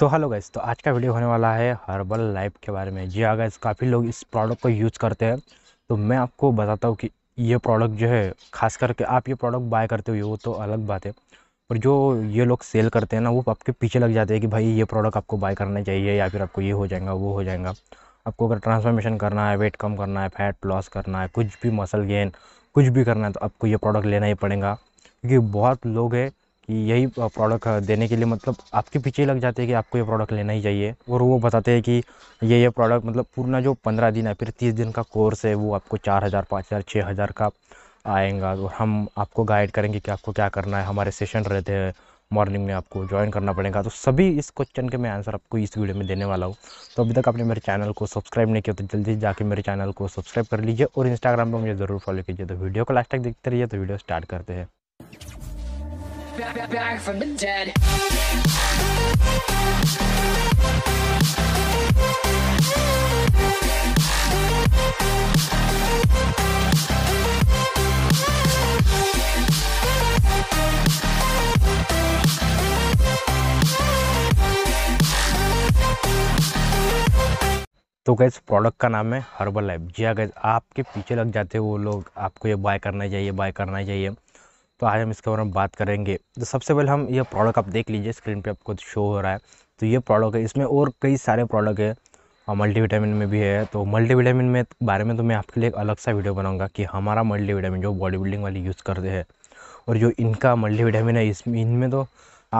तो hello guys तो आज का वीडियो होने वाला है हर्बल लाइफ के बारे में जी अगर हाँ काफ़ी लोग इस प्रोडक्ट को यूज़ करते हैं तो मैं आपको बताता हूँ कि ये प्रोडक्ट जो है खास करके आप ये प्रोडक्ट बाय करते हुए वो तो अलग बात है पर जो ये लोग सेल करते हैं ना वो आपके पीछे लग जाते हैं कि भाई ये प्रोडक्ट आपको बाय करना चाहिए या फिर आपको ये हो जाएगा वो हो जाएगा आपको अगर ट्रांसफॉर्मेशन करना है वेट कम करना है फैट लॉस करना है कुछ भी मसल गेन कुछ भी करना है तो आपको ये प्रोडक्ट लेना ही पड़ेगा क्योंकि बहुत लोग हैं कि यही प्रोडक्ट देने के लिए मतलब आपके पीछे लग जाते हैं कि आपको ये प्रोडक्ट लेना ही चाहिए और वो बताते हैं कि ये ये प्रोडक्ट मतलब पूरा जो पंद्रह दिन है फिर तीस दिन का कोर्स है वो आपको चार हज़ार पाँच हज़ार छः हज़ार का आएगा और हम आपको गाइड करेंगे कि आपको क्या करना है हमारे सेशन रहते हैं मॉर्निंग में आपको ज्वाइन करना पड़ेगा तो सभी इस क्वेश्चन के मैं आंसर आपको इस वीडियो में देने वाला हूँ तो अभी तक आपने मेरे चैनल को सब्सक्राइब नहीं किया तो जल्दी जाकर मेरे चैनल को सब्सक्राइब कर लीजिए और इंस्टाग्राम पर मुझे ज़रूर फॉलो कीजिए तो वीडियो को लास्ट तक देखते रहिए तो वीडियो स्टार्ट करते हैं back, back, back from the dead. तो गैस प्रोडक्ट का नाम है हर्बल लाइफ जी हाँ गैस आपके पीछे लग जाते हैं वो लोग आपको ये बाय करना चाहिए बाय करना चाहिए तो आज हम इसके बारे में बात करेंगे तो सबसे पहले हम यह प्रोडक्ट आप देख लीजिए स्क्रीन पे आपको शो हो रहा है तो ये प्रोडक्ट है इसमें और कई सारे प्रोडक्ट है और मल्टीविटामिन में भी है तो मल्टीविटामिन में बारे में तो मैं आपके लिए एक अलग सा वीडियो बनाऊंगा कि हमारा मल्टीविटामिन जो बॉडी बिल्डिंग वाले यूज़ करते हैं और जो इनका मल्टीविटामिन है इसमें इनमें तो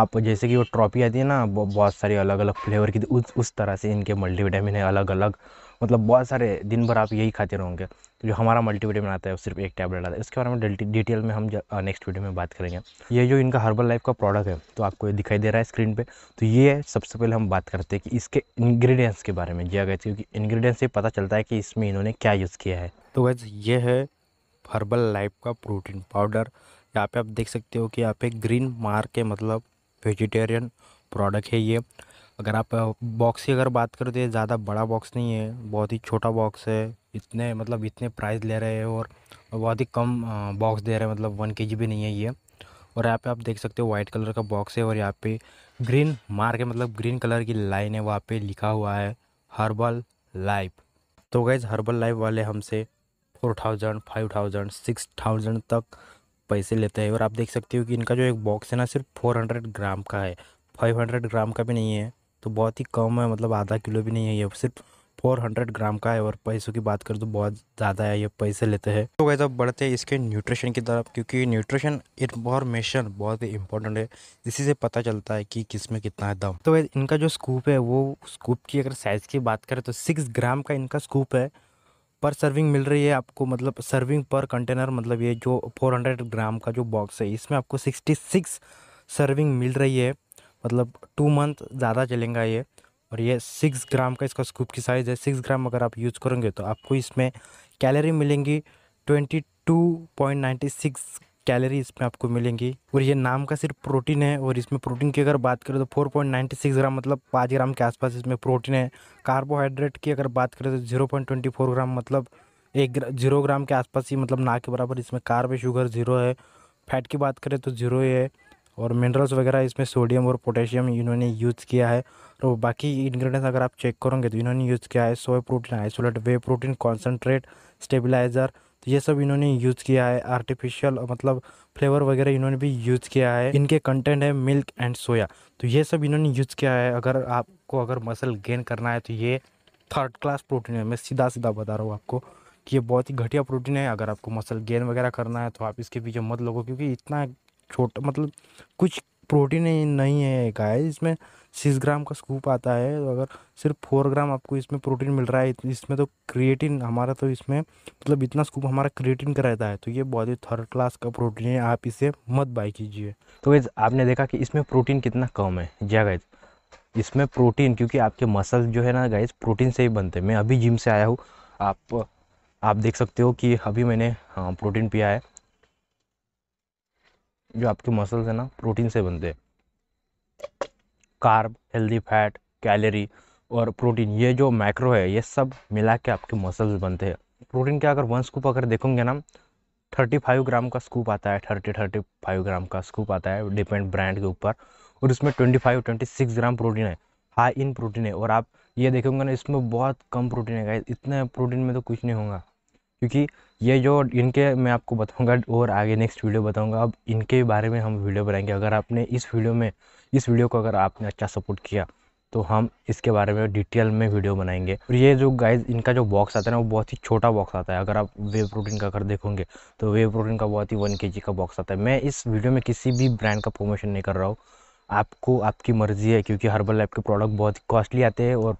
आप जैसे कि वो ट्रॉफी आती है ना बहुत सारी अलग अलग फ्लेवर की तो उस उस तरह से इनके मल्टीविटामिन है अलग अलग मतलब बहुत सारे दिन भर आप यही खाते रहोगे तो जो हमारा मल्टीविटामिन आता है वो सिर्फ एक टैबलेट आता है इसके बारे में डिटेल में हम नेक्स्ट वीडियो में बात करेंगे ये जो इनका हर्बल लाइफ का प्रोडक्ट है तो आपको ये दिखाई दे रहा है स्क्रीन पर तो ये है सबसे पहले हम बात करते हैं कि इसके इन्ग्रीडियंट्स के बारे में जिया हाँ, गया क्योंकि इन्ग्रीडियंट्स से पता चलता है कि इसमें इन्होंने क्या यूज़ किया है तो वैसे ये है हर्बल लाइफ का प्रोटीन पाउडर यहाँ पे आप देख सकते हो कि यहाँ पे ग्रीन मार्क के मतलब वेजिटेरियन प्रोडक्ट है ये अगर आप बॉक्स की अगर बात करो तो ये ज़्यादा बड़ा बॉक्स नहीं है बहुत ही छोटा बॉक्स है इतने मतलब इतने प्राइस ले रहे हैं और बहुत ही कम बॉक्स दे रहे हैं मतलब वन के भी नहीं है ये और यहाँ पे आप देख सकते हो वाइट कलर का बॉक्स है और यहाँ पे ग्रीन मार्क है मतलब ग्रीन कलर की लाइन है वहाँ पे लिखा हुआ है हर्बल लाइफ तो गैज़ हर्बल लाइफ वाले हमसे four thousand five thousand six thousand तक पैसे लेते हैं और आप देख सकते हो कि इनका जो एक बॉक्स है ना सिर्फ फोर हंड्रेड ग्राम का है फाइव हंड्रेड ग्राम का भी नहीं है तो बहुत ही कम है मतलब आधा किलो भी नहीं है ये सिर्फ 400 ग्राम का है और पैसों की बात करें तो बहुत ज़्यादा है ये पैसे लेते हैं तो वैसे बढ़ते हैं इसके न्यूट्रिशन की तरफ क्योंकि न्यूट्रिशन इन्फॉर्मेशन बहुत ही इंपॉर्टेंट है इसी से पता चलता है कि किस में कितना है दम तो वैसे इनका जो स्कूप है वो स्कूप की अगर साइज़ की बात करें तो सिक्स ग्राम का इनका स्कूप है पर सर्विंग मिल रही है आपको मतलब सर्विंग पर कंटेनर मतलब ये जो फोर ग्राम का जो बॉक्स है इसमें आपको सिक्सटी सर्विंग मिल रही है मतलब टू मंथ ज़्यादा चलेगा ये और ये सिक्स ग्राम का इसका स्कूप की साइज़ है सिक्स ग्राम अगर आप यूज़ करेंगे तो आपको इसमें कैलोरी मिलेंगी twenty two point ninety six calorie इसमें आपको मिलेंगी और ये नाम का सिर्फ प्रोटीन है और इसमें प्रोटीन की अगर बात करें तो four point ninety six gram मतलब पाँच ग्राम के आसपास इसमें प्रोटीन है कार्बोहाइड्रेट की अगर बात करें तो zero point twenty four gram मतलब एक जीरो ग्राम के आसपास ही मतलब ना के बराबर इसमें कार्ब शुगर ज़ीरो है फैट की बात करें तो ज़ीरो है और मिनरल्स वगैरह इसमें सोडियम और पोटेशियम इन्होंने यूज़ किया है और तो बाकी इंग्रेडिएंट्स अगर आप चेक करोगे तो इन्होंने यूज़ किया है soya protein isolate whey protein concentrate stabiliser तो ये सब इन्होंने यूज़ किया है आर्टिफिशियल मतलब फ्लेवर वगैरह इन्होंने भी यूज़ किया है इनके कंटेंट है मिल्क एंड सोया तो ये सब इन्होंने यूज़ किया है अगर आपको अगर मसल गेन करना है तो ये थर्ड क्लास प्रोटीन है मैं सीधा सीधा बता रहा हूँ आपको कि ये बहुत ही घटिया प्रोटीन है अगर आपको मसल गेन वगैरह करना है तो आप इसके पीछे मत लगो क्योंकि इतना छोटा मतलब कुछ प्रोटीन नहीं है गाय इसमें सिक्स ग्राम का स्कूप आता है तो अगर सिर्फ फोर ग्राम आपको इसमें प्रोटीन मिल रहा है इसमें तो क्रिएटिन हमारा तो इसमें मतलब इतना स्कूप हमारा क्रिएटिन का रहता है तो ये बहुत ही थर्ड क्लास का प्रोटीन है आप इसे मत बाई कीजिए तो गैज आपने देखा कि इसमें प्रोटीन कितना कम है जी गैज इसमें प्रोटीन क्योंकि आपके मसल जो है ना गाइज प्रोटीन से ही बनते हैं मैं अभी जिम से आया हूँ आप आप देख सकते हो कि अभी मैंने प्रोटीन हाँ, पिया है जो आपके मसल्स हैं ना प्रोटीन से बनते हैं कार्ब हेल्दी फैट कैलोरी और प्रोटीन ये जो मैक्रो है ये सब मिला के आपके मसल्स बनते हैं प्रोटीन का अगर वन स्कूप अगर देखोगे ना थर्टी फाइव ग्राम का स्कूप आता है थर्टी थर्टी फाइव ग्राम का स्कूप आता है डिपेंड ब्रांड के ऊपर और इसमें twenty five twenty six gram protein है हाई इन प्रोटीन है और आप ये देखोगे ना इसमें बहुत कम प्रोटीन है इतने प्रोटीन में तो कुछ नहीं होगा क्योंकि ये जो इनके मैं आपको बताऊंगा और आगे नेक्स्ट वीडियो बताऊंगा अब इनके बारे में हम वीडियो बनाएंगे अगर आपने इस वीडियो में इस वीडियो को अगर आपने अच्छा सपोर्ट किया तो हम इसके बारे में डिटेल में वीडियो बनाएंगे और ये जो गाइस इनका जो बॉक्स आता है ना वो बहुत ही छोटा बॉक्स आता है अगर आप वे प्रोटीन का अगर देखोगे तो वे प्रोटीन का बहुत ही वन के का बॉक्स आता है मैं इस वीडियो में किसी भी ब्रांड का प्रमोशन नहीं कर रहा हूँ आपको आपकी मर्ज़ी है क्योंकि हर्बल लाइफ के प्रोडक्ट बहुत कॉस्टली आते हैं और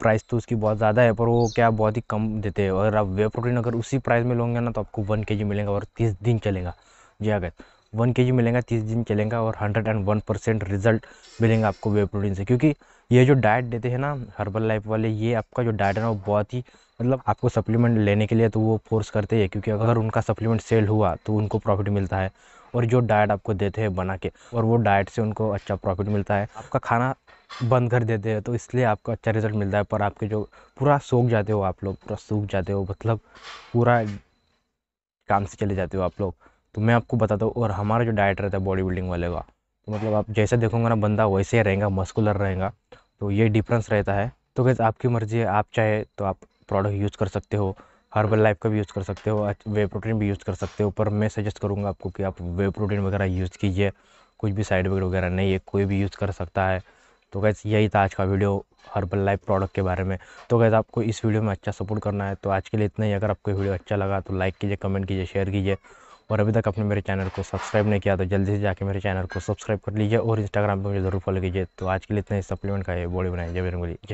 प्राइस तो उसकी बहुत ज़्यादा है पर वो क्या बहुत ही कम देते हैं और आप वे प्रोटीन अगर उसी प्राइस में लोगे ना तो आपको वन के मिलेगा और तीस दिन चलेगा जी अगर वन के मिलेगा तीस दिन चलेगा और hundred and one percent result मिलेंगे आपको वे प्रोटीन से क्योंकि ये जो डाइट देते हैं ना हर्बल लाइफ वाले ये आपका जो डाइट है ना वो बहुत ही मतलब आपको सप्लीमेंट लेने के लिए तो वो फोर्स करते हैं क्योंकि अगर उनका सप्लीमेंट सेल हुआ तो उनको प्रॉफिट मिलता है और जो डाइट आपको देते हैं बना के और वो डाइट से उनको अच्छा प्रॉफिट मिलता है आपका खाना बंद कर देते हैं तो इसलिए आपको अच्छा रिजल्ट मिलता है पर आपके जो पूरा सूख जाते हो आप लोग पूरा सूख जाते हो मतलब पूरा काम से चले जाते हो आप लोग तो मैं आपको बताता हूँ और हमारा जो डाइट रहता है बॉडी बिल्डिंग वाले का तो मतलब आप जैसे देखोगे ना बंदा वैसे ही रहेगा मस्कुलर रहेगा तो ये डिफरेंस रहता है तो कैसे आपकी मर्ज़ी है आप चाहे तो आप प्रोडक्ट यूज़ कर सकते हो हर्बल लाइफ का भी यूज़ कर सकते हो वे प्रोटीन भी यूज़ कर सकते हो पर मैं सजेस्ट करूँगा आपको कि आप वे प्रोटीन वगैरह यूज़ कीजिए कुछ भी साइड इफेक्ट वगैरह नहीं है कोई भी यूज़ कर सकता है तो गैस यही था आज का वीडियो हर्बल लाइफ प्रोडक्ट के बारे में तो गैस आपको इस वीडियो में अच्छा सपोर्ट करना है तो आज के लिए इतना ही अगर आपको वीडियो अच्छा लगा तो लाइक कीजिए कमेंट कीजिए शेयर कीजिए और अभी तक आपने मेरे चैनल को सब्सक्राइब नहीं किया तो जल्दी से जाके मेरे चैनल को सब्सक्राइब कर लीजिए और इंस्टाग्राम पर मुझे ज़रूर फॉलो कीजिए तो आज के लिए इतना ही सप्लीमेंट का ये बॉडी बनाए जय रंगोली